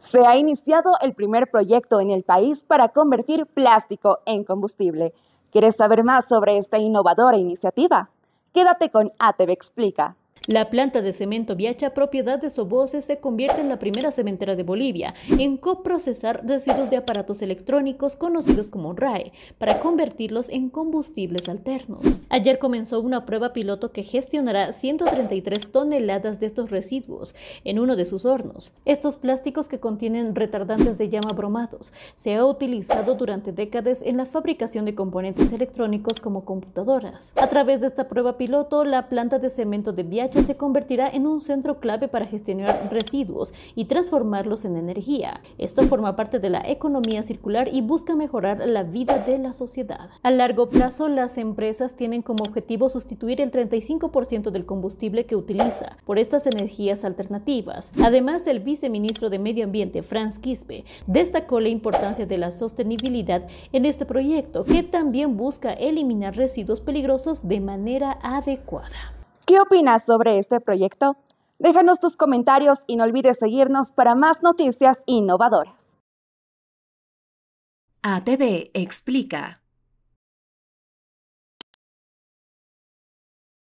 Se ha iniciado el primer proyecto en el país para convertir plástico en combustible. ¿Quieres saber más sobre esta innovadora iniciativa? Quédate con ATV Explica. La planta de cemento Viacha, propiedad de Soboce, se convierte en la primera cementera de Bolivia en coprocesar residuos de aparatos electrónicos conocidos como RAE para convertirlos en combustibles alternos. Ayer comenzó una prueba piloto que gestionará 133 toneladas de estos residuos en uno de sus hornos. Estos plásticos que contienen retardantes de llama bromados se ha utilizado durante décadas en la fabricación de componentes electrónicos como computadoras. A través de esta prueba piloto, la planta de cemento de Viacha se convertirá en un centro clave para gestionar residuos y transformarlos en energía. Esto forma parte de la economía circular y busca mejorar la vida de la sociedad. A largo plazo, las empresas tienen como objetivo sustituir el 35% del combustible que utiliza por estas energías alternativas. Además, el viceministro de Medio Ambiente, Franz Quispe, destacó la importancia de la sostenibilidad en este proyecto, que también busca eliminar residuos peligrosos de manera adecuada. ¿Qué opinas sobre este proyecto? Déjanos tus comentarios y no olvides seguirnos para más noticias innovadoras. ATV Explica.